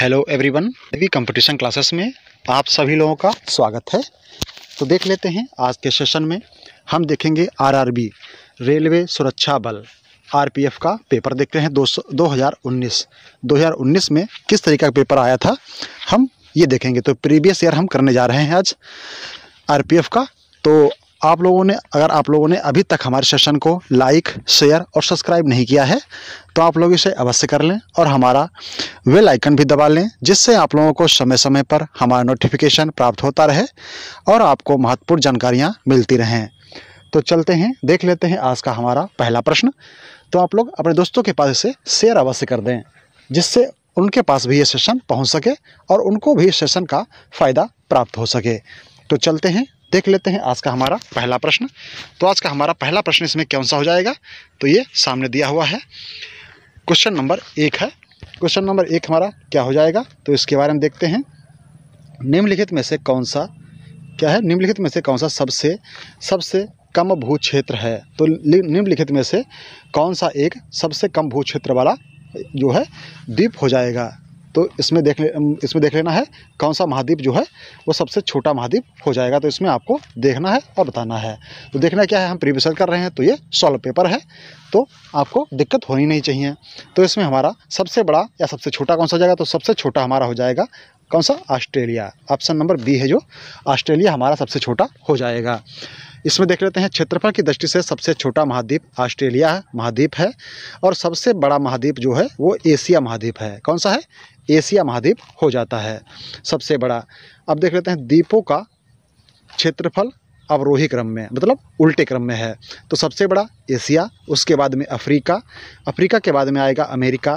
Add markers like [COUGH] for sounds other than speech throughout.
hello everyone one competition classes में आप सभी लोगों का स्वागत है तो देख लेते हैं आज के सेशन में हम देखेंगे आरआरबी रेलवे सुरक्षा बल आरपीएफ का पेपर देखते हैं दो दो हज़ार उन्नीस दो हज़ार उन्नीस में किस तरीके का पेपर आया था हम ये देखेंगे तो प्रीवियस ईयर हम करने जा रहे हैं आज आरपीएफ का तो आप लोगों ने अगर आप लोगों ने अभी तक हमारे सेशन को लाइक शेयर और सब्सक्राइब नहीं किया है तो आप लोग इसे अवश्य कर लें और हमारा वेल आइकन भी दबा लें जिससे आप लोगों को समय समय पर हमारा नोटिफिकेशन प्राप्त होता रहे और आपको महत्वपूर्ण जानकारियाँ मिलती रहें तो चलते हैं देख लेते हैं आज का हमारा पहला प्रश्न तो आप लोग अपने दोस्तों के पास इसे शेयर अवश्य कर दें जिससे उनके पास भी ये सेशन पहुंच सके और उनको भी सेशन का फ़ायदा प्राप्त हो सके तो चलते हैं देख लेते हैं आज का हमारा पहला प्रश्न तो आज का हमारा पहला प्रश्न इसमें कौन सा हो जाएगा तो ये सामने दिया हुआ है क्वेश्चन नंबर एक है क्वेश्चन नंबर एक हमारा क्या हो जाएगा तो इसके बारे में देखते हैं निम्नलिखित में से कौन सा क्या है निम्नलिखित में से कौन सा सबसे सबसे कम भू क्षेत्र है तो निम्नलिखित में से कौन सा एक सबसे कम भू क्षेत्र वाला जो है द्वीप हो जाएगा तो इसमें देख इसमें देख लेना है कौन सा महाद्वीप जो है वो सबसे छोटा महाद्वीप हो जाएगा तो इसमें आपको देखना है और बताना है तो देखना क्या है हम प्रीवियसल कर रहे हैं तो ये सॉल्व पेपर है तो आपको दिक्कत होनी नहीं चाहिए तो इसमें हमारा सबसे बड़ा या सबसे छोटा कौन सा जाएगा तो सबसे छोटा हमारा हो जाएगा कौन सा ऑस्ट्रेलिया ऑप्शन नंबर बी है जो ऑस्ट्रेलिया हमारा सबसे छोटा हो जाएगा इसमें देख लेते हैं क्षेत्रफल की दृष्टि से सबसे छोटा महाद्वीप ऑस्ट्रेलिया महाद्वीप है और सबसे बड़ा महाद्वीप जो है वो एशिया महाद्वीप है कौन सा है एशिया महाद्वीप हो जाता है सबसे बड़ा अब देख लेते हैं द्वीपों का क्षेत्रफल अवरोही क्रम में मतलब उल्टे क्रम में है तो सबसे बड़ा एशिया उसके बाद में अफ्रीका अफ्रीका के बाद में आएगा अमेरिका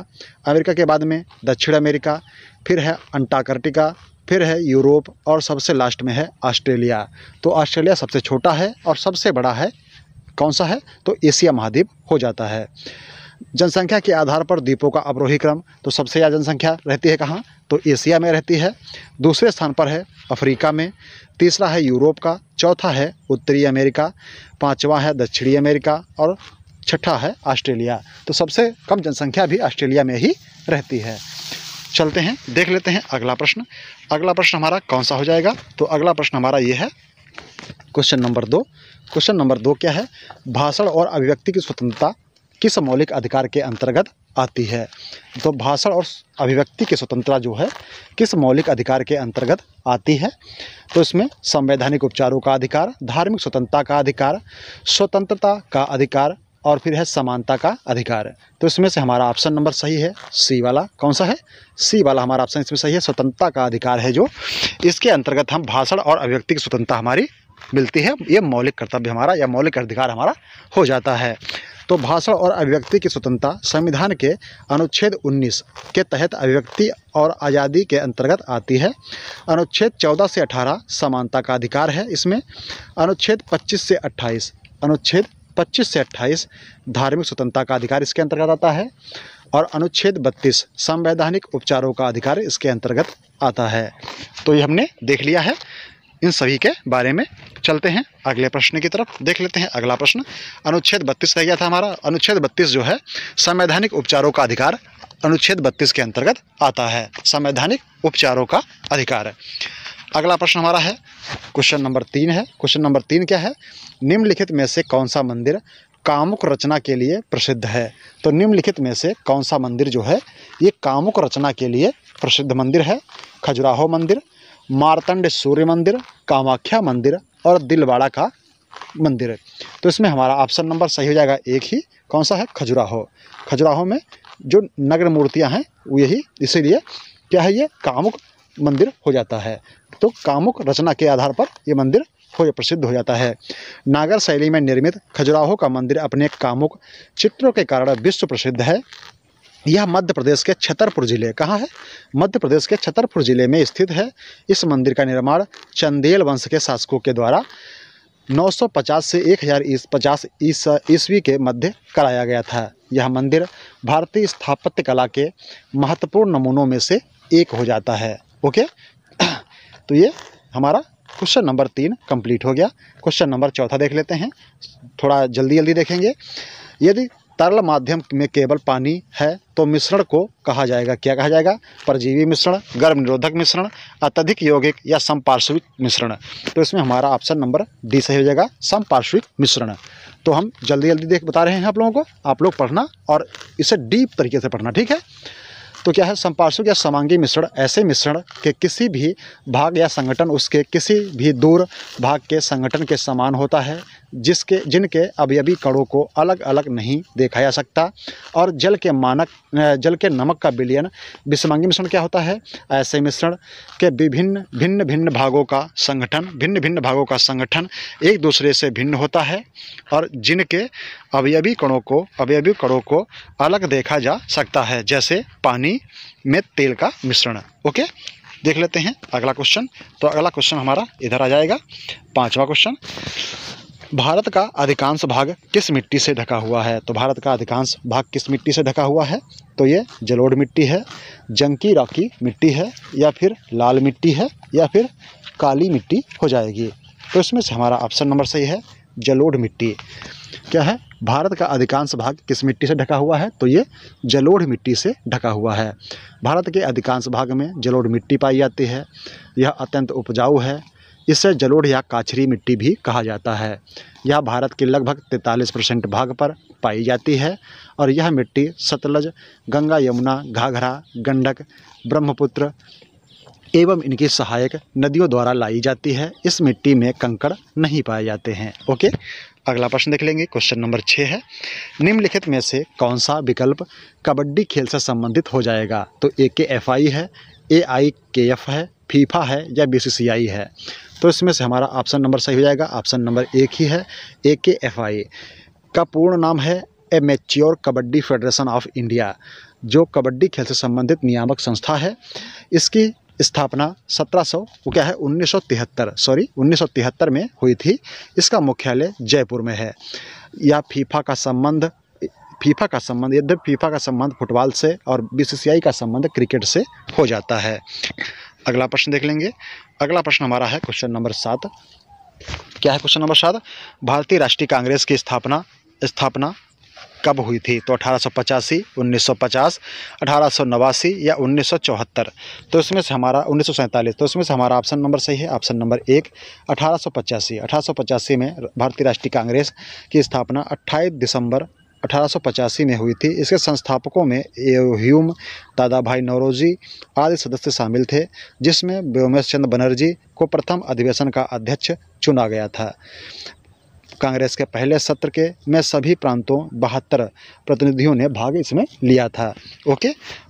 अमेरिका के बाद में दक्षिण अमेरिका फिर है अंटार्कटिका फिर है यूरोप और सबसे लास्ट में है ऑस्ट्रेलिया तो ऑस्ट्रेलिया सबसे छोटा है और सबसे बड़ा है कौन सा है तो एशिया महाद्वीप हो जाता है जनसंख्या के आधार पर द्वीपों का अवरोही क्रम तो सबसे ज़्यादा जनसंख्या रहती है कहाँ तो एशिया में रहती है दूसरे स्थान पर है अफ्रीका में तीसरा है यूरोप का चौथा है उत्तरी अमेरिका पाँचवा है दक्षिणी अमेरिका और छठा है ऑस्ट्रेलिया तो सबसे कम जनसंख्या भी ऑस्ट्रेलिया में ही रहती है चलते हैं देख लेते हैं अगला प्रश्न अगला प्रश्न हमारा कौन सा हो जाएगा तो अगला प्रश्न हमारा ये है क्वेश्चन नंबर दो क्वेश्चन नंबर दो क्या है भाषण और अभिव्यक्ति की स्वतंत्रता किस मौलिक अधिकार के अंतर्गत आती है तो भाषण और अभिव्यक्ति की स्वतंत्रता जो है किस मौलिक अधिकार के अंतर्गत आती है तो इसमें संवैधानिक उपचारों का अधिकार धार्मिक स्वतंत्रता का अधिकार स्वतंत्रता का अधिकार और फिर है समानता का अधिकार तो इसमें से हमारा ऑप्शन नंबर सही है सी वाला कौन सा है सी वाला हमारा ऑप्शन इसमें सही है स्वतंत्रता का अधिकार है जो इसके अंतर्गत हम भाषण और अभिव्यक्ति की स्वतंत्रता हमारी मिलती है ये मौलिक कर्तव्य हमारा या मौलिक अधिकार हमारा हो जाता है तो भाषण और अभिव्यक्ति की स्वतंत्रता संविधान के अनुच्छेद 19 के तहत अभिव्यक्ति और आज़ादी के अंतर्गत आती है अनुच्छेद 14 से 18 समानता का अधिकार है इसमें अनुच्छेद 25 से 28 अनुच्छेद 25 से 28 धार्मिक स्वतंत्रता का अधिकार इसके अंतर्गत आता है और अनुच्छेद बत्तीस संवैधानिक उपचारों का अधिकार इसके अंतर्गत आता है तो ये हमने देख लिया है इन सभी के बारे में चलते हैं अगले प्रश्न की तरफ देख लेते हैं अगला प्रश्न अनुच्छेद बत्तीस रह गया था हमारा अनुच्छेद बत्तीस जो है संवैधानिक उपचारों का अधिकार अनुच्छेद बत्तीस के अंतर्गत आता है संवैधानिक उपचारों का अधिकार है अगला प्रश्न हमारा है क्वेश्चन नंबर तीन है क्वेश्चन नंबर तीन क्या है निम्नलिखित में से कौन सा मंदिर कामुक रचना के लिए प्रसिद्ध है तो निम्नलिखित में से कौन सा मंदिर जो है ये कामुक रचना के लिए प्रसिद्ध मंदिर है खजुराहो मंदिर मारतंड सूर्य मंदिर कामाख्या मंदिर और दिलवाड़ा का मंदिर है तो इसमें हमारा ऑप्शन नंबर सही हो जाएगा एक ही कौन सा है खजुराहो खजुराहो में जो नगर मूर्तियाँ हैं वो यही इसीलिए क्या है ये कामुक मंदिर हो जाता है तो कामुक रचना के आधार पर ये मंदिर हो प्रसिद्ध हो जाता है नागर शैली में निर्मित खजुराहो का मंदिर अपने कामुक चित्रों के कारण विश्व प्रसिद्ध है यह मध्य प्रदेश के छतरपुर जिले कहाँ है मध्य प्रदेश के छतरपुर जिले में स्थित है इस मंदिर का निर्माण चंदेल वंश के शासकों के द्वारा 950 से 1050 ईस्वी के मध्य कराया गया था यह मंदिर भारतीय स्थापत्य कला के महत्वपूर्ण नमूनों में से एक हो जाता है ओके [CLEARS THROAT] तो ये हमारा क्वेश्चन नंबर तीन कंप्लीट हो गया क्वेश्चन नंबर चौथा देख लेते हैं थोड़ा जल्दी जल्दी देखेंगे यदि तरल माध्यम में केवल पानी है तो मिश्रण को कहा जाएगा क्या कहा जाएगा परजीवी मिश्रण गर्भ निरोधक मिश्रण अत्यधिक यौगिक या समपार्श्विक मिश्रण तो इसमें हमारा ऑप्शन नंबर डी सही हो जाएगा समपार्श्विक मिश्रण तो हम जल्दी जल्दी देख बता रहे हैं आप लोगों को आप लोग पढ़ना और इसे डीप तरीके से पढ़ना ठीक है तो क्या है संपार्श्विक या समांगी मिश्रण ऐसे मिश्रण के किसी भी भाग या संगठन उसके किसी भी दूर भाग के संगठन के समान होता है जिसके जिनके अवयवी कणों को अलग अलग नहीं देखा जा सकता और जल के मानक जल के नमक का विलियन विषमांगी मिश्रण क्या होता है ऐसे मिश्रण के विभिन्न भिन्न भिन्न भागों का संगठन भिन्न भिन्न भागों का संगठन एक दूसरे से भिन्न होता है और जिनके अवयवी कणों को अवयवी कणों को अलग देखा जा सकता है जैसे पानी पानी में तेल का मिश्रण ओके देख लेते हैं अगला क्वेश्चन तो अगला क्वेश्चन हमारा इधर आ जाएगा पांचवा क्वेश्चन भारत का अधिकांश भाग किस मिट्टी से ढका हुआ है तो भारत का अधिकांश भाग किस मिट्टी से ढका हुआ है तो ये जलोढ़ मिट्टी है जंकी राकी मिट्टी है या फिर लाल मिट्टी है या फिर काली मिट्टी हो जाएगी तो इसमें से हमारा ऑप्शन नंबर सही है जलोढ़ मिट्टी क्या है भारत का अधिकांश भाग किस मिट्टी से ढका हुआ है तो ये जलोढ़ मिट्टी से ढका हुआ है भारत के अधिकांश भाग में जलोढ़ मिट्टी पाई जाती है यह अत्यंत उपजाऊ है इसे जलोढ़ या काछरी मिट्टी भी कहा जाता है यह भारत के लगभग तैंतालीस परसेंट भाग पर पाई जाती है और यह मिट्टी सतलज गंगा यमुना घाघरा गंडक ब्रह्मपुत्र एवं इनकी सहायक नदियों द्वारा लाई जाती है इस मिट्टी में कंकड़ नहीं पाए जाते हैं ओके अगला प्रश्न देख लेंगे क्वेश्चन नंबर छः है निम्नलिखित में से कौन सा विकल्प कबड्डी खेल से संबंधित हो जाएगा तो ए के एफ आई है ए आई के एफ है फीफा है या बी सी सी आई है तो इसमें से हमारा ऑप्शन नंबर सही हो जाएगा ऑप्शन नंबर एक ही है ए के एफ आई का पूर्ण नाम है amateur kabaddi federation of India जो कबड्डी खेल से संबंधित नियामक संस्था है इसकी स्थापना 1700 वो क्या है 1973 सॉरी 1973 में हुई थी इसका मुख्यालय जयपुर में है या फीफा का संबंध फीफा का संबंध यद्यप फीफा का संबंध फुटबॉल से और बीसीसीआई का संबंध क्रिकेट से हो जाता है अगला प्रश्न देख लेंगे अगला प्रश्न हमारा है क्वेश्चन नंबर सात क्या है क्वेश्चन नंबर सात भारतीय राष्ट्रीय कांग्रेस की स्थापना स्थापना कब हुई थी तो अठारह सौ पचासी उन्नीस सौ पचास अठारह सौ नवासी या उन्नीस सौ चौहत्तर तो इसमें से हमारा उन्नीस सौ सैंतालीस तो इसमें से हमारा ऑप्शन नंबर सही है ऑप्शन नंबर एक अठारह सौ पचासी अठारह सौ पचासी में भारतीय राष्ट्रीय कांग्रेस की स्थापना अट्ठाईस दिसंबर पचासी में हुई थी इसके संस्थापकों में एह्यूम दादा भाई नौरोजी आदि सदस्य शामिल थे जिसमें व्योमेश चंद्र बनर्जी को प्रथम अधिवेशन का अध्यक्ष चुना गया था कांग्रेस के पहले सत्र के में सभी प्रांतों बहत्तर प्रतिनिधियों ने भाग इसमें लिया था ओके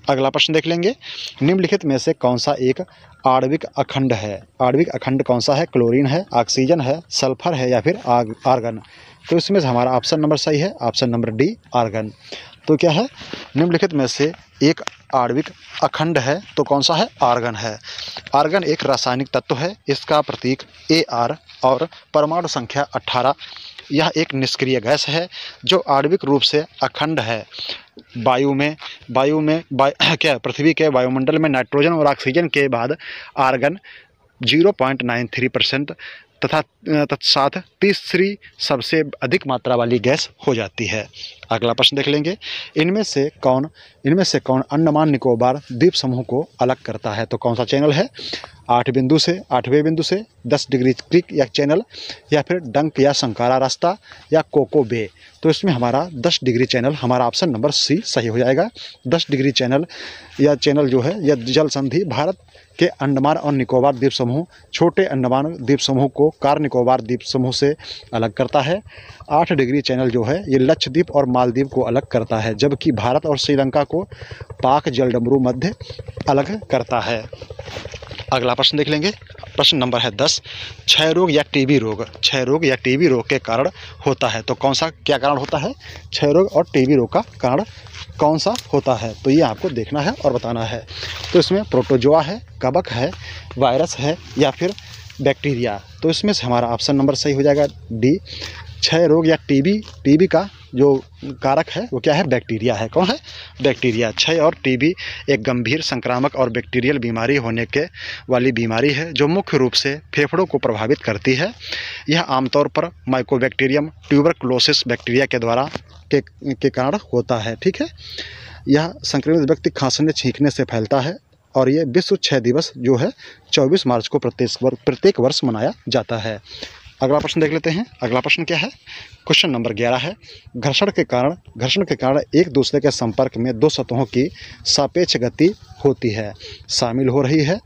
अगला प्रश्न देख लेंगे निम्नलिखित में से कौन सा एक आणविक अखंड है आणविक अखंड कौन सा है क्लोरीन है ऑक्सीजन है सल्फर है या फिर आग आर्गन तो इसमें से हमारा ऑप्शन नंबर सही है ऑप्शन नंबर डी आर्गन तो क्या है निम्नलिखित में से एक आणविक अखंड है तो कौन सा है आर्गन है आर्गन एक रासायनिक तत्व है इसका प्रतीक ए आर और परमाणु संख्या 18 यह एक निष्क्रिय गैस है जो आणविक रूप से अखंड है वायु में वायु में वाय [CLEARS THROAT] क्या पृथ्वी के वायुमंडल में नाइट्रोजन और ऑक्सीजन के बाद आर्गन जीरो परसेंट तथा तत्साथ तीसरी सबसे अधिक मात्रा वाली गैस हो जाती है अगला प्रश्न देख लेंगे इनमें से कौन इनमें से कौन अंडमान निकोबार द्वीप समूह को अलग करता है तो कौन सा चैनल है आठ बिंदु से आठवें बिंदु से दस डिग्री क्लिक या चैनल या फिर डंक या संकारा रास्ता या कोको बे तो इसमें हमारा दस डिग्री चैनल हमारा ऑप्शन नंबर सी सही हो जाएगा दस डिग्री चैनल या चैनल जो है या जल संधि भारत के अंडमान और निकोबार द्वीप समूह छोटे अंडमान द्वीप समूह को कार निकोबार द्वीप समूह से अलग करता है आठ डिग्री चैनल जो है ये लक्षद्वीप और मार मालदीव को अलग करता है जबकि भारत और श्रीलंका को पाक जलडमरू मध्य अलग करता है अगला प्रश्न देख लेंगे प्रश्न नंबर है दस क्षय रोग या टीबी रोग क्षय रोग या टीबी रोग के कारण होता है तो कौन सा क्या कारण होता है क्षय रोग और टीबी रोग का कारण कौन सा होता है तो ये आपको देखना है और बताना है तो इसमें प्रोटोजोआ है कबक है वायरस है या फिर बैक्टीरिया तो इसमें से हमारा ऑप्शन नंबर सही हो जाएगा डी क्षय रोग या टीबी टीबी का जो कारक है वो क्या है बैक्टीरिया है कौन है बैक्टीरिया क्षय और टीबी एक गंभीर संक्रामक और बैक्टीरियल बीमारी होने के वाली बीमारी है जो मुख्य रूप से फेफड़ों को प्रभावित करती है यह आमतौर पर माइकोबैक्टीरियम ट्यूबरक्लोसिस बैक्टीरिया के द्वारा के, के कारण होता है ठीक है यह संक्रमित व्यक्ति खांसने छींकने से फैलता है और ये विश्व क्षय दिवस जो है 24 मार्च को प्रत्येक वर्ष प्रत्येक वर्ष मनाया जाता है अगला प्रश्न देख लेते हैं अगला प्रश्न क्या है क्वेश्चन नंबर ग्यारह है घर्षण के कारण घर्षण के कारण एक दूसरे के संपर्क में दो सतहों की सापेक्ष गति होती है शामिल हो रही है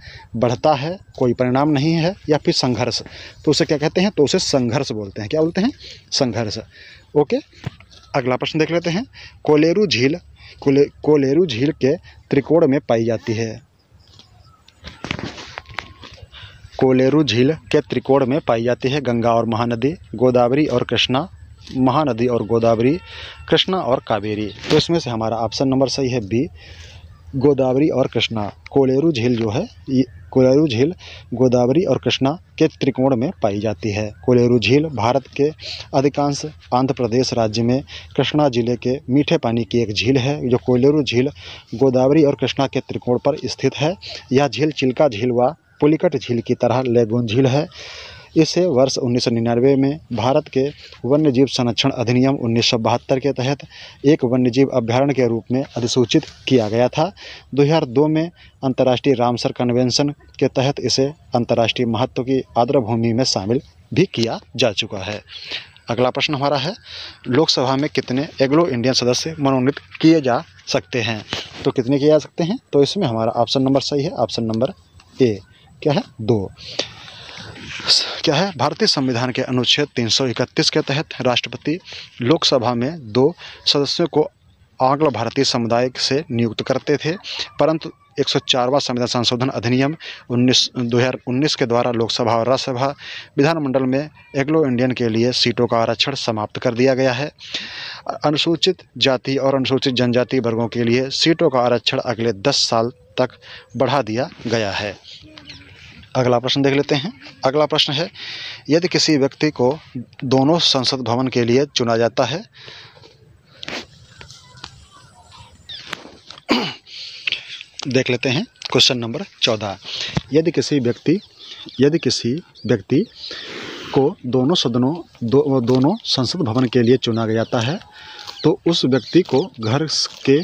बढ़ता है कोई परिणाम नहीं है या फिर संघर्ष तो उसे क्या कहते हैं तो उसे संघर्ष बोलते हैं क्या बोलते हैं संघर्ष ओके अगला प्रश्न देख लेते हैं कोलेरू झील कोले कोलेरू झील के त्रिकोण में पाई जाती है कोलेरू झील के त्रिकोण में पाई जाती है गंगा और महानदी गोदावरी और कृष्णा महानदी और गोदावरी कृष्णा और कावेरी तो इसमें से हमारा ऑप्शन नंबर सही है बी गोदावरी और कृष्णा कोलेरू झील जो है कोलेरू झील गोदावरी और कृष्णा के त्रिकोण में पाई जाती है कोलेरू झील भारत के अधिकांश आंध्र प्रदेश राज्य में कृष्णा जिले के मीठे पानी की एक झील है जो कोलेरू झील गोदावरी और कृष्णा के त्रिकोण पर स्थित है यह झील चिल्का झील व पुलिकट झील की तरह लेगुन झील है इसे वर्ष 1999 में भारत के वन्यजीव संरक्षण अधिनियम उन्नीस के तहत एक वन्यजीव अभ्यारण्य के रूप में अधिसूचित किया गया था 2002 में अंतर्राष्ट्रीय रामसर कन्वेंशन के तहत इसे अंतर्राष्ट्रीय महत्व की आर्द्र भूमि में शामिल भी किया जा चुका है अगला प्रश्न हमारा है लोकसभा में कितने एग्लो इंडियन सदस्य मनोनीत किए जा सकते हैं तो कितने किए जा सकते हैं तो इसमें हमारा ऑप्शन नंबर सही है ऑप्शन नंबर ए क्या है दो क्या है भारतीय संविधान के अनुच्छेद 331 के तहत राष्ट्रपति लोकसभा में दो सदस्यों को आंग्ल भारतीय समुदाय से नियुक्त करते थे परंतु 104वां संविधान संशोधन अधिनियम 19 2019 के द्वारा लोकसभा और राज्यसभा विधानमंडल में एग्लो इंडियन के लिए सीटों का आरक्षण समाप्त कर दिया गया है अनुसूचित जाति और अनुसूचित जनजाति वर्गों के लिए सीटों का आरक्षण अगले दस साल तक बढ़ा दिया गया है अगला प्रश्न देख लेते हैं अगला प्रश्न है यदि किसी व्यक्ति को दोनों संसद भवन के लिए चुना जाता है [CLEARS THROAT] देख लेते हैं क्वेश्चन नंबर चौदह यदि किसी व्यक्ति यदि किसी व्यक्ति को दोनों सदनों दो, दोनों संसद भवन के लिए चुना जाता है तो उस व्यक्ति को घर के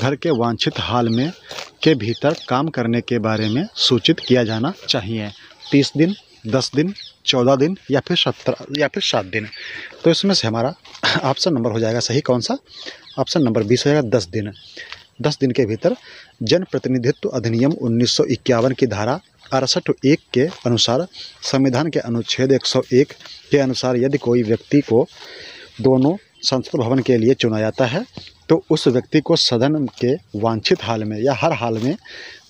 घर के वांछित हाल में के भीतर काम करने के बारे में सूचित किया जाना चाहिए तीस दिन दस दिन चौदह दिन या फिर सत्रह या फिर सात दिन तो इसमें से हमारा ऑप्शन [CLEARS THROAT] नंबर हो जाएगा सही कौन सा ऑप्शन नंबर बीस हो जाएगा दस दिन दस दिन के भीतर जनप्रतिनिधित्व अधिनियम उन्नीस की धारा अड़सठ एक के अनुसार संविधान के अनुच्छेद 101 के अनुसार यदि कोई व्यक्ति को दोनों संसद भवन के लिए चुना जाता है तो उस व्यक्ति को सदन के वांछित हाल में या हर हाल में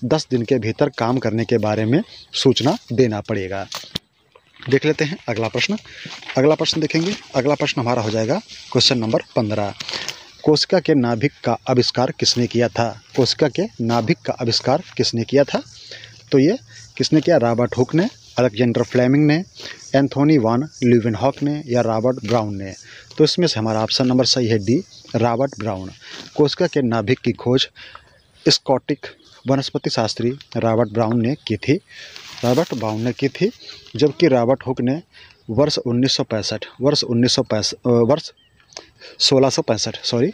दस दिन के भीतर काम करने के बारे में सूचना देना पड़ेगा देख लेते हैं अगला प्रश्न अगला प्रश्न देखेंगे अगला प्रश्न हमारा हो जाएगा क्वेश्चन नंबर पंद्रह कोशिका के नाभिक का आविष्कार किसने किया था कोशिका के नाभिक का आविष्कार किसने किया था तो ये किसने किया रॉबर्ट हुक ने अलेक्जेंडर फ्लेमिंग ने एंथोनी वन लिविन हॉक ने या रॉबर्ट ब्राउन ने तो इसमें से हमारा ऑप्शन नंबर सही है डी रॉबर्ट ब्राउन कोशिका के नाभिक की खोज स्कॉटिक वनस्पति शास्त्री रॉबर्ट ब्राउन ने की थी रॉबर्ट ब्राउन ने की थी जबकि रॉबर्ट हुक ने वर्ष उन्नीस वर्ष उन्नीस वर्ष सोलह सॉरी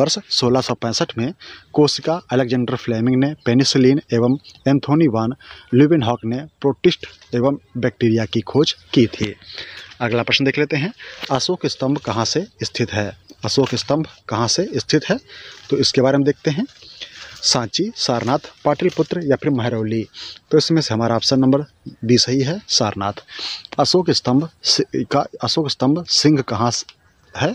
वर्ष सोलह में कोशिका अलेक्जेंडर फ्लेमिंग ने पेनिसिलिन एवं एंथोनी वान हॉक ने प्रोटिस्ट एवं बैक्टीरिया की खोज की थी अगला प्रश्न देख लेते हैं अशोक स्तंभ कहाँ से स्थित है अशोक स्तंभ कहाँ से स्थित है तो इसके बारे में देखते हैं सांची सारनाथ पाटिलपुत्र या फिर महरौली तो इसमें से हमारा ऑप्शन नंबर बी सही है सारनाथ अशोक स्तंभ का अशोक स्तंभ सिंह कहाँ है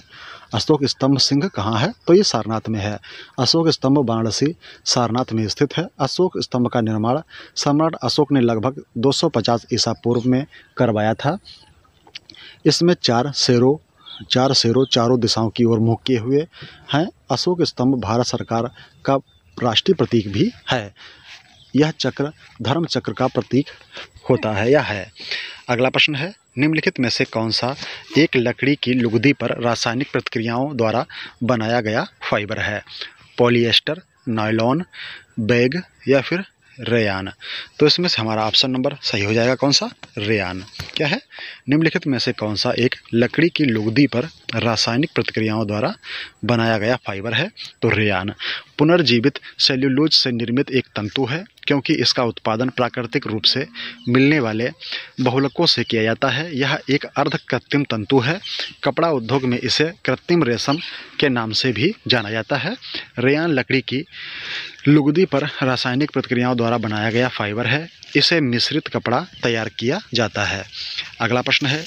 अशोक स्तंभ सिंह कहाँ है तो ये सारनाथ में है अशोक स्तंभ वाराणसी सारनाथ में स्थित है अशोक स्तंभ का निर्माण सम्राट अशोक ने लगभग 250 ईसा पूर्व में करवाया था इसमें चार शेरों चार शेरों चारों दिशाओं की ओर मुँह किए हुए हैं अशोक स्तंभ भारत सरकार का राष्ट्रीय प्रतीक भी है यह चक्र धर्म चक्र का प्रतीक होता है या है अगला प्रश्न है निम्नलिखित में से कौन सा एक लकड़ी की लुगदी पर रासायनिक प्रतिक्रियाओं द्वारा बनाया गया फाइबर है पॉलिएस्टर नायलॉन बैग या फिर रेयान तो इसमें से हमारा ऑप्शन नंबर सही हो जाएगा कौन सा रेयान क्या है निम्नलिखित में से कौन सा एक लकड़ी की लुगदी पर रासायनिक प्रतिक्रियाओं द्वारा बनाया गया फाइबर है तो रेयान पुनर्जीवित सेल्यूलोज से निर्मित एक तंतु है क्योंकि इसका उत्पादन प्राकृतिक रूप से मिलने वाले बहुलकों से किया जाता है यह एक अर्ध कृत्रिम तंतु है कपड़ा उद्योग में इसे कृत्रिम रेशम के नाम से भी जाना जाता है रेयान लकड़ी की लुगदी पर रासायनिक प्रक्रियाओं द्वारा बनाया गया फाइबर है इसे मिश्रित कपड़ा तैयार किया जाता है अगला प्रश्न है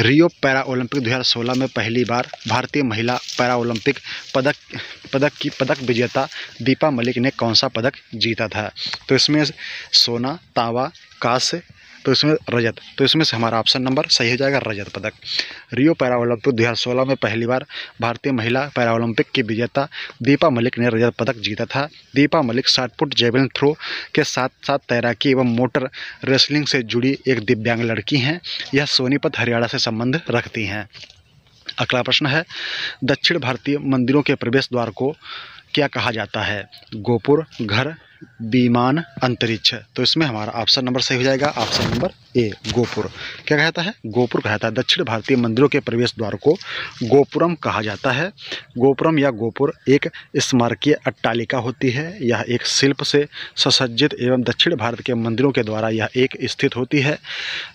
रियो पैरा ओलंपिक 2016 में पहली बार भारतीय महिला पैरा ओलंपिक पदक पदक की पदक विजेता दीपा मलिक ने कौन सा पदक जीता था तो इसमें सोना तावा कांस्य तो इसमें रजत तो इसमें से हमारा ऑप्शन नंबर सही हो जाएगा रजत पदक रियो ओलंपिक दो हज़ार सोलह में पहली बार भारतीय महिला ओलंपिक की विजेता दीपा मलिक ने रजत पदक जीता था दीपा मलिक साठ फुट जेवलिन थ्रो के साथ साथ तैराकी एवं मोटर रेसलिंग से जुड़ी एक दिव्यांग लड़की हैं यह सोनीपत हरियाणा से संबंध रखती हैं अगला प्रश्न है दक्षिण भारतीय मंदिरों के प्रवेश द्वार को क्या कहा जाता है गोपुर घर विमान अंतरिक्ष तो इसमें हमारा ऑप्शन नंबर सही हो जाएगा ऑप्शन नंबर ए गोपुर क्या कहता है गोपुर कहता है दक्षिण भारतीय मंदिरों के प्रवेश द्वार को गोपुरम कहा जाता है गोपुरम या गोपुर एक स्मारकीय अट्टालिका होती है यह एक शिल्प से ससज्जित एवं दक्षिण भारत के मंदिरों के द्वारा यह एक स्थित होती है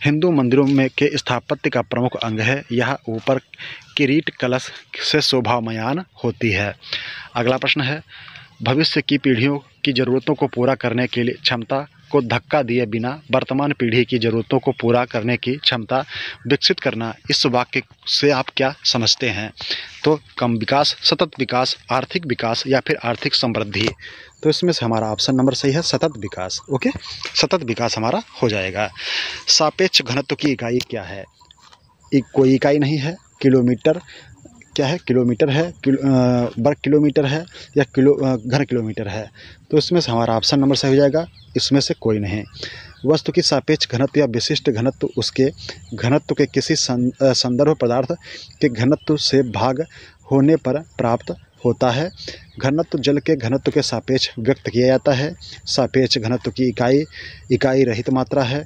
हिंदू मंदिरों में के स्थापत्य का प्रमुख अंग है यह ऊपर किरीट कलश से शोभामयान होती है अगला प्रश्न है भविष्य की पीढ़ियों की ज़रूरतों को पूरा करने के लिए क्षमता को धक्का दिए बिना वर्तमान पीढ़ी की ज़रूरतों को पूरा करने की क्षमता विकसित करना इस वाक्य से आप क्या समझते हैं तो कम विकास सतत विकास आर्थिक विकास या फिर आर्थिक समृद्धि तो इसमें से हमारा ऑप्शन नंबर सही है सतत विकास ओके सतत विकास हमारा हो जाएगा सापेक्ष घनत्व की इकाई क्या है एक कोई इकाई नहीं है किलोमीटर क्या है किलोमीटर है किलो, वर्ग किलोमीटर है या किलो घर किलोमीटर है तो इसमें से हमारा ऑप्शन नंबर सही हो जाएगा इसमें से कोई नहीं वस्तु की सापेक्ष घनत्व या विशिष्ट घनत्व उसके घनत्व के किसी संदर्भ पदार्थ के घनत्व से भाग होने पर प्राप्त होता है घनत्व जल के घनत्व के सापेक्ष व्यक्त किया जाता है सापेक्ष घनत्व की इकाई इकाई रहित मात्रा है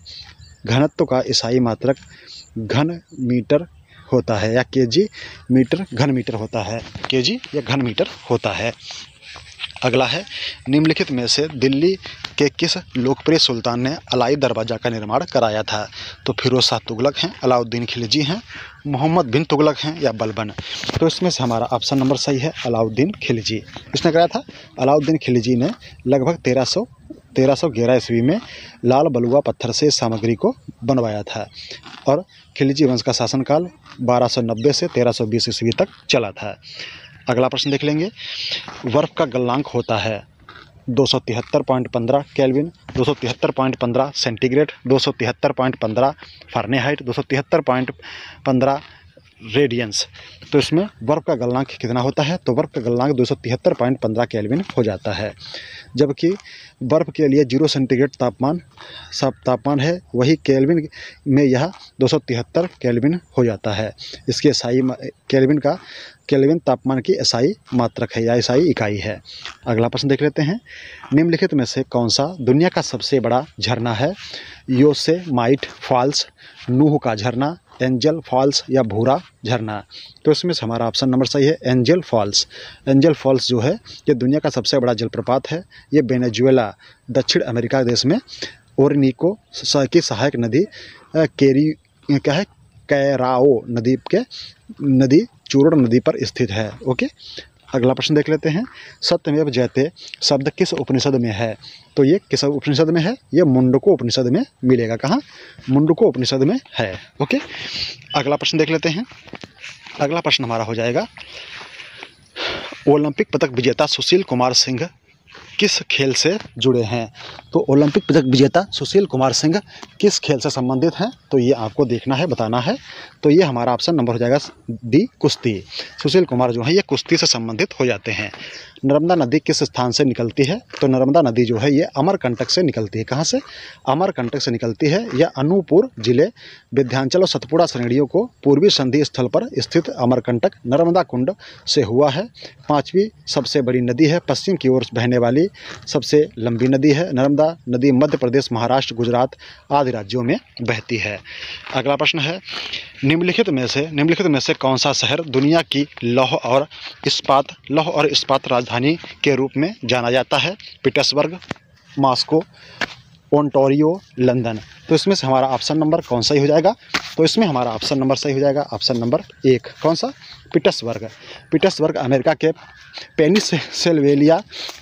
घनत्व का ईसाई मात्रक घन मीटर होता है या के जी मीटर घन मीटर होता है के जी या घन मीटर होता है अगला है निम्नलिखित में से दिल्ली के किस लोकप्रिय सुल्तान ने अलाई दरवाज़ा का निर्माण कराया था तो फिरोज शाह तुगलक हैं अलाउद्दीन खिलजी हैं मोहम्मद बिन तुगलक हैं या बलबन तो इसमें से हमारा ऑप्शन नंबर सही है अलाउद्दीन खिलजी इसने कराया था अलाउद्दीन खिलजी ने लगभग तेरह सौ तेरह सौ ग्यारह ईस्वी में लाल बलुआ पत्थर से सामग्री को बनवाया था और खिलजी वंश का शासनकाल बारह सौ नब्बे से तेरह सौ बीस ईस्वी तक चला था अगला प्रश्न देख लेंगे बर्फ का गलनांक होता है दो सौ तिहत्तर पॉइंट पंद्रह कैलविन दो सौ तिहत्तर पॉइंट पंद्रह सेंटीग्रेड दो सौ तिहत्तर पॉइंट पंद्रह फारनेहाइट दो सौ तिहत्तर पॉइंट पंद्रह रेडियंस तो इसमें बर्फ़ का गलनांक कितना होता है तो बर्फ़ का गलनांक दो सौ तिहत्तर पॉइंट पंद्रह कैलविन हो जाता है जबकि बर्फ़ के लिए जीरो सेंटीग्रेड तापमान सब तापमान है वही केल्विन में यह दो सौ तिहत्तर कैलविन हो जाता है इसके ईसाई केल्विन का केल्विन तापमान की ईसाई मात्रक है या ईसाई इकाई है अगला प्रश्न देख लेते हैं निम्नलिखित में से कौन सा दुनिया का सबसे बड़ा झरना है योसे माइट फॉल्स नूह का झरना एंजल फॉल्स या भूरा झरना तो इसमें से हमारा ऑप्शन नंबर सही है एंजल फॉल्स एंजल फॉल्स जो है ये दुनिया का सबसे बड़ा जलप्रपात है ये बेनेजुएला दक्षिण अमेरिका देश में ओरनिको की सहायक नदी केरी क्या है कैराओ नदी के नदी चूरण नदी पर स्थित है ओके अगला प्रश्न देख लेते हैं सत्यमेव जयते शब्द किस उपनिषद में है तो ये किस उपनिषद में है ये मुंडको उपनिषद में मिलेगा कहाँ मुंडको उपनिषद में है ओके अगला प्रश्न देख लेते हैं अगला प्रश्न हमारा हो जाएगा ओलंपिक पदक विजेता सुशील कुमार सिंह किस खेल से जुड़े हैं तो ओलंपिक पदक विजेता सुशील कुमार सिंह किस खेल से संबंधित हैं तो ये आपको देखना है बताना है तो ये हमारा ऑप्शन नंबर हो जाएगा डी कुश्ती सुशील कुमार जो है ये कुश्ती से संबंधित हो जाते हैं नर्मदा नदी किस स्थान से निकलती है तो नर्मदा नदी जो है ये अमरकंटक से निकलती है कहाँ से अमरकंटक से निकलती है यह अनूपपुर जिले विध्यांचल और सतपुड़ा श्रेणियों को पूर्वी संधि स्थल पर स्थित अमरकंटक नर्मदा कुंड से हुआ है पाँचवीं सबसे बड़ी नदी है पश्चिम की ओर बहने वाली की सबसे लंबी नदी है नर्मदा नदी मध्य प्रदेश महाराष्ट्र गुजरात आदि राज्यों में बहती है अगला प्रश्न है निम्नलिखित में से निम्नलिखित में से कौन सा शहर दुनिया की लौह और इस्पात लौह और इस्पात राजधानी के रूप में जाना जाता है पीटर्सबर्ग मास्को ओंटोरियो लंदन तो इसमें से हमारा ऑप्शन नंबर कौन सा ही हो जाएगा तो इसमें हमारा ऑप्शन नंबर सही हो जाएगा ऑप्शन नंबर एक कौन सा पिटसबर्ग पिटसबर्ग अमेरिका के पेनिस सेल्वेलिया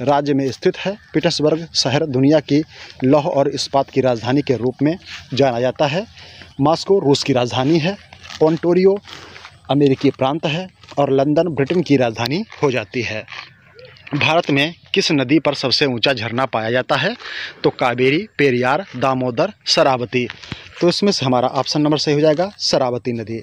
राज्य में स्थित है पिटसबर्ग शहर दुनिया की लौह और इस्पात की राजधानी के रूप में जाना जाता है मास्को रूस की राजधानी है ओंटोरियो अमेरिकी प्रांत है और लंदन ब्रिटेन की राजधानी हो जाती है भारत में किस नदी पर सबसे ऊंचा झरना पाया जाता है तो कावेरी पेरियार दामोदर शरावती तो इसमें से हमारा ऑप्शन नंबर सही हो जाएगा शरावती नदी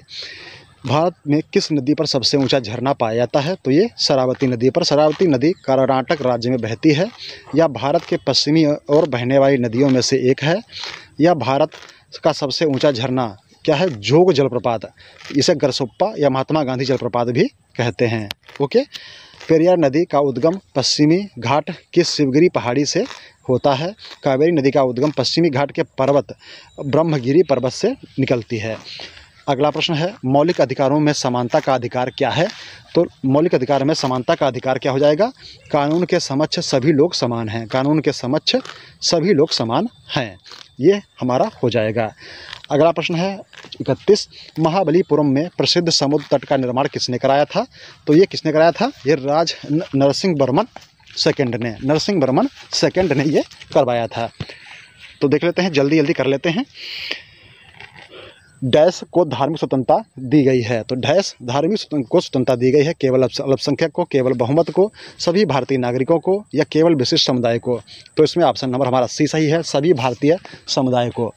भारत में किस नदी पर सबसे ऊंचा झरना पाया जाता है तो ये शरावती नदी पर शरावती नदी कर्नाटक राज्य में बहती है यह भारत के पश्चिमी और बहने वाली नदियों में से एक है यह भारत का सबसे ऊंचा झरना क्या है जोग जलप्रपात इसे गरसोप्पा या महात्मा गांधी जलप्रपात भी कहते हैं ओके पेरियार नदी का उद्गम पश्चिमी घाट के शिवगिरी पहाड़ी से होता है कावेरी नदी का उद्गम पश्चिमी घाट के पर्वत ब्रह्मगिरी पर्वत से निकलती है अगला प्रश्न है मौलिक अधिकारों में समानता का अधिकार क्या है तो मौलिक अधिकार में समानता का अधिकार क्या हो जाएगा कानून के समक्ष सभी लोग समान हैं कानून के समक्ष सभी लोग समान हैं ये हमारा हो जाएगा अगला प्रश्न है इकतीस महाबलीपुरम में प्रसिद्ध समुद्र तट का निर्माण किसने कराया था तो ये किसने कराया था ये राज नरसिंह बर्मन सेकेंड ने नरसिंह बर्मन सेकेंड ने ये करवाया था तो देख लेते हैं जल्दी जल्दी कर लेते हैं डैश को धार्मिक स्वतंत्रता दी गई है तो डैश धार्मिक को स्वतंत्रता दी गई है केवल अल्पसंख्यक को केवल बहुमत को सभी भारतीय नागरिकों को या केवल विशिष्ट समुदाय को तो इसमें ऑप्शन नंबर हमारा सी सही है सभी भारतीय समुदाय को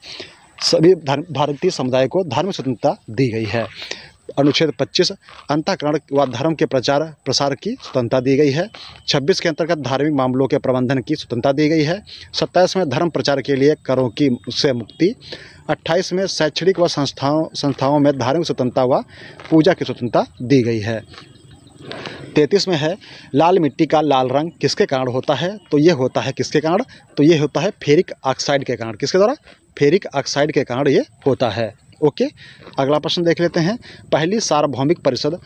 सभी भारतीय समुदाय को धर्म स्वतंत्रता दी गई है अनुच्छेद 25 अंतकरण व धर्म के प्रचार प्रसार की स्वतंत्रता दी गई है 26 के अंतर्गत धार्मिक मामलों के प्रबंधन की स्वतंत्रता दी गई है 27 में धर्म प्रचार के लिए करों की से मुक्ति 28 में शैक्षणिक व संस्थाओं संस्थाओं में धार्मिक स्वतंत्रता व पूजा की स्वतंत्रता दी गई है तैतीस में है लाल मिट्टी का लाल रंग किसके कारण होता है तो ये होता है किसके कारण तो ये होता है फेरिक ऑक्साइड के कारण किसके द्वारा फेरिक ऑक्साइड के कारण ये होता है ओके अगला प्रश्न देख लेते हैं पहली सार्वभौमिक परिषद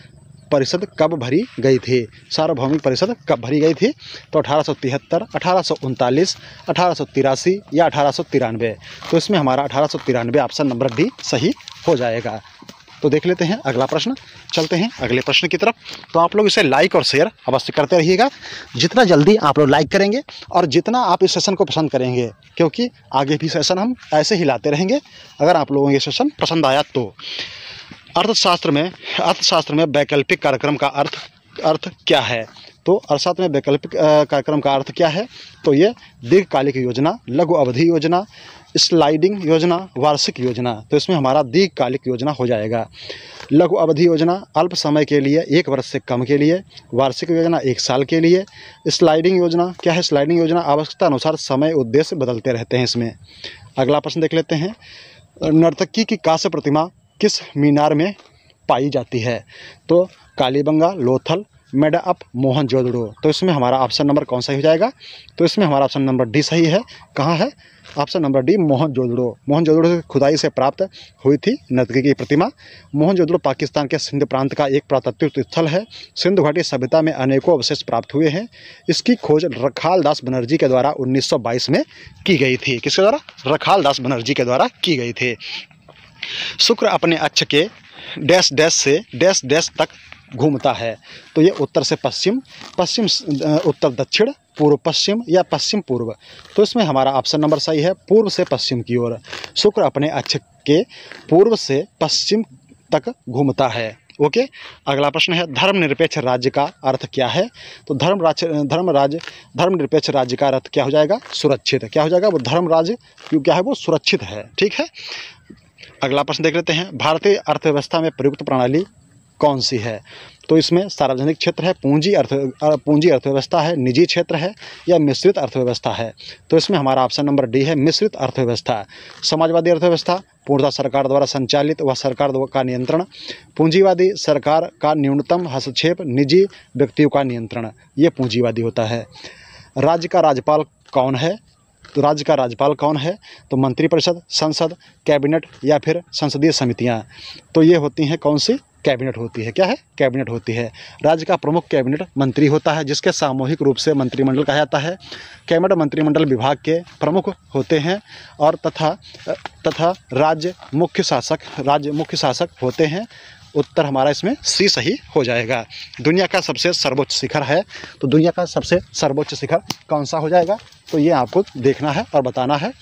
परिषद कब भरी गई थी सार्वभौमिक परिषद कब भरी गई थी तो अठारह सौ तिहत्तर अठारह सौ उनतालीस अठारह सौ तिरासी या अठारह सौ तिरानवे तो इसमें हमारा अठारह सौ तिरानवे ऑप्शन नंबर डी सही हो जाएगा तो देख लेते हैं अगला प्रश्न चलते हैं अगले प्रश्न की तरफ तो आप लोग इसे लाइक और शेयर अवश्य करते रहिएगा जितना जल्दी आप लोग लाइक करेंगे और जितना आप इस सेशन को पसंद करेंगे क्योंकि आगे भी सेशन हम ऐसे ही लाते रहेंगे अगर आप लोगों को ये सेशन पसंद आया तो अर्थशास्त्र में अर्थशास्त्र में वैकल्पिक कार्यक्रम का अर्थ अर्थ क्या है तो अर्थात में वैकल्पिक कार्यक्रम का अर्थ क्या है तो ये दीर्घकालिक योजना लघु अवधि योजना स्लाइडिंग योजना वार्षिक योजना तो इसमें हमारा दीर्घकालिक योजना हो जाएगा लघु अवधि योजना अल्प समय के लिए एक वर्ष से कम के लिए वार्षिक योजना एक साल के लिए स्लाइडिंग योजना क्या है स्लाइडिंग योजना आवश्यकता अनुसार समय उद्देश्य बदलते रहते हैं इसमें अगला प्रश्न देख लेते हैं नर्तकी की काश्य प्रतिमा किस मीनार में पाई जाती है तो कालीबंगा लोथल मेड अप मोहन जोदड़ो तो इसमें हमारा ऑप्शन नंबर कौन सा हो जाएगा तो इसमें हमारा ऑप्शन नंबर डी सही है कहाँ है option number D Mohenjodaro Mohenjodaro की खुदाई से प्राप्त हुई थी नदगी की प्रतिमा मोहन जोदड़ो पाकिस्तान के सिंध प्रांत का एक प्रातत्व स्थल है सिंधु घाटी सभ्यता में अनेकों अवशेष प्राप्त हुए हैं इसकी खोज रखाल दास बनर्जी के द्वारा उन्नीस में की गई थी किसके द्वारा रखाल दास बनर्जी के द्वारा की गई थी शुक्र अपने अक्ष के डैश डैश से डैश डैश तक घूमता है तो ये उत्तर से पश्चिम पश्चिम उत्तर दक्षिण पूर्व पश्चिम या पश्चिम पूर्व तो इसमें हमारा ऑप्शन नंबर सही है पूर्व से पश्चिम की ओर शुक्र अपने अक्ष के पूर्व से पश्चिम तक घूमता है ओके अगला प्रश्न है धर्मनिरपेक्ष राज्य का अर्थ क्या है तो धर्म राज्य धर्म राज्य धर्मनिरपेक्ष राज्य का अर्थ क्या हो जाएगा सुरक्षित क्या हो जाएगा वो धर्म राज्य क्यों क्या है वो सुरक्षित है ठीक है अगला प्रश्न देख लेते हैं भारतीय अर्थव्यवस्था में प्रयुक्त प्रणाली कौन सी है तो इसमें सार्वजनिक क्षेत्र है पूंजी अर्थ पूंजी अर्थव्यवस्था है निजी क्षेत्र है या मिश्रित अर्थव्यवस्था है तो इसमें हमारा ऑप्शन नंबर डी है मिश्रित अर्थव्यवस्था समाजवादी अर्थव्यवस्था पूर्णतः सरकार द्वारा संचालित व सरकार का नियंत्रण पूंजीवादी सरकार का न्यूनतम हस्तक्षेप निजी व्यक्तियों का नियंत्रण ये पूंजीवादी होता है राज्य का राज्यपाल कौन है तो राज्य का राज्यपाल कौन है तो मंत्रिपरिषद संसद कैबिनेट या फिर संसदीय समितियाँ तो ये होती हैं कौन सी कैबिनेट होती है क्या है कैबिनेट होती है राज्य का प्रमुख कैबिनेट मंत्री होता है जिसके सामूहिक रूप से मंत्रिमंडल कहा जाता है कैबिनेट मंत्रिमंडल विभाग के प्रमुख होते हैं और तथा तथा राज्य मुख्य शासक राज्य मुख्य शासक होते हैं उत्तर हमारा इसमें सी सही हो जाएगा दुनिया का सबसे सर्वोच्च शिखर है तो दुनिया का सबसे सर्वोच्च शिखर कौन सा हो जाएगा तो ये आपको देखना है और बताना है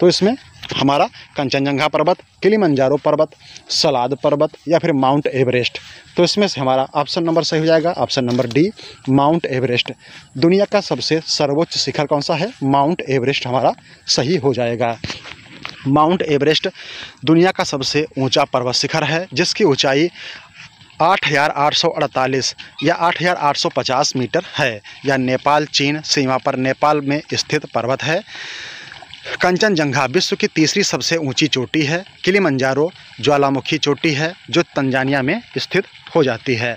तो इसमें हमारा कंचनजंघा पर्वत किलिमंजारो पर्वत सलाद पर्वत या फिर माउंट एवरेस्ट तो इसमें से हमारा ऑप्शन नंबर सही हो जाएगा option number D Mount Everest दुनिया का सबसे सर्वोच्च शिखर कौन सा है माउंट एवरेस्ट हमारा सही हो जाएगा माउंट एवरेस्ट दुनिया का सबसे ऊंचा पर्वत शिखर है जिसकी ऊंचाई आठ हज़ार आठ सौ अड़तालीस या आठ हज़ार आठ सौ पचास मीटर है या नेपाल चीन सीमा पर नेपाल में स्थित पर्वत है कंचनजंघा विश्व की तीसरी सबसे ऊंची चोटी है किलिमंजारो ज्वालामुखी चोटी है जो तंजानिया में स्थित हो जाती है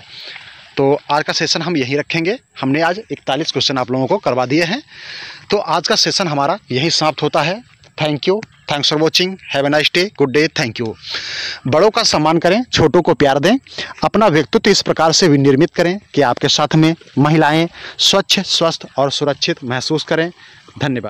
तो आज का सेशन हम यहीं रखेंगे हमने आज इकतालीस क्वेश्चन आप लोगों को करवा दिए हैं तो आज का सेशन हमारा यहीं समाप्त होता है thank you thanks for watching have a nice day good day thank you बड़ों का सम्मान करें छोटों को प्यार दें अपना व्यक्तित्व इस प्रकार से विनिर्मित करें कि आपके साथ में महिलाएं स्वच्छ स्वस्थ और सुरक्षित महसूस करें धन्यवाद